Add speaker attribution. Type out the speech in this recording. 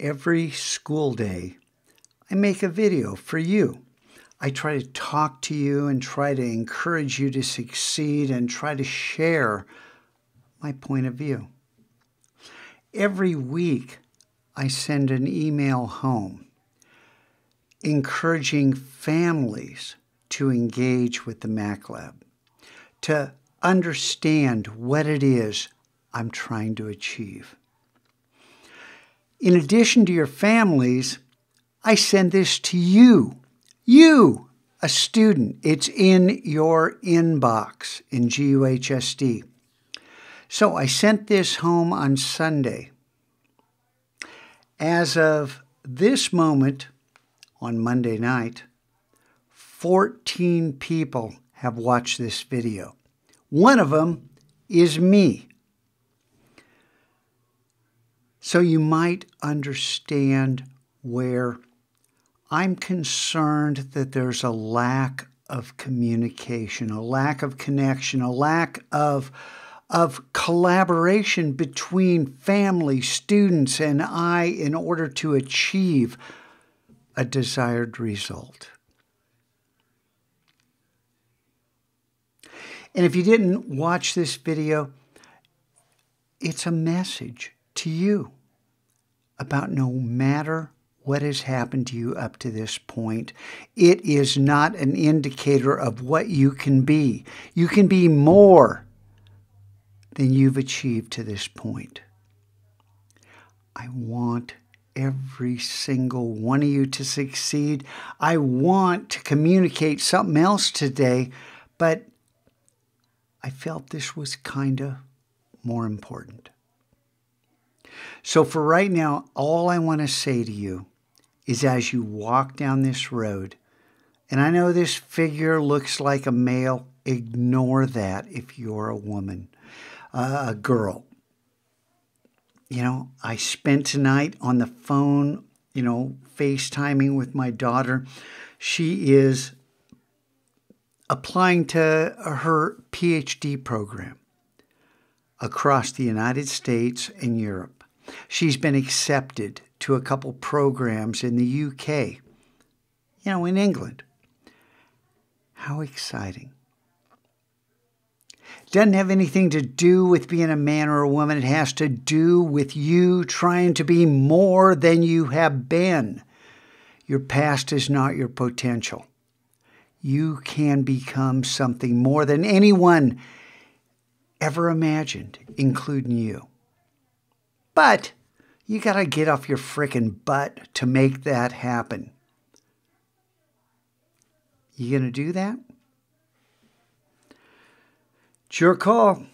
Speaker 1: every school day, I make a video for you. I try to talk to you and try to encourage you to succeed and try to share my point of view. Every week, I send an email home encouraging families to engage with the Mac Lab, to understand what it is I'm trying to achieve. In addition to your families, I send this to you. You, a student, it's in your inbox in GUHSD. So I sent this home on Sunday. As of this moment, on Monday night, 14 people have watched this video. One of them is me so you might understand where I'm concerned that there's a lack of communication, a lack of connection, a lack of of collaboration between family, students, and I in order to achieve a desired result. And if you didn't watch this video, it's a message to you about no matter what has happened to you up to this point. It is not an indicator of what you can be. You can be more than you've achieved to this point. I want every single one of you to succeed. I want to communicate something else today, but I felt this was kind of more important. So, for right now, all I want to say to you is as you walk down this road, and I know this figure looks like a male, ignore that if you're a woman, uh, a girl. You know, I spent tonight on the phone, you know, FaceTiming with my daughter. She is applying to her PhD program across the United States and Europe. She's been accepted to a couple programs in the UK, you know, in England. How exciting. Doesn't have anything to do with being a man or a woman. It has to do with you trying to be more than you have been. Your past is not your potential. You can become something more than anyone ever imagined, including you. But you got to get off your freaking butt to make that happen. You going to do that? It's your call.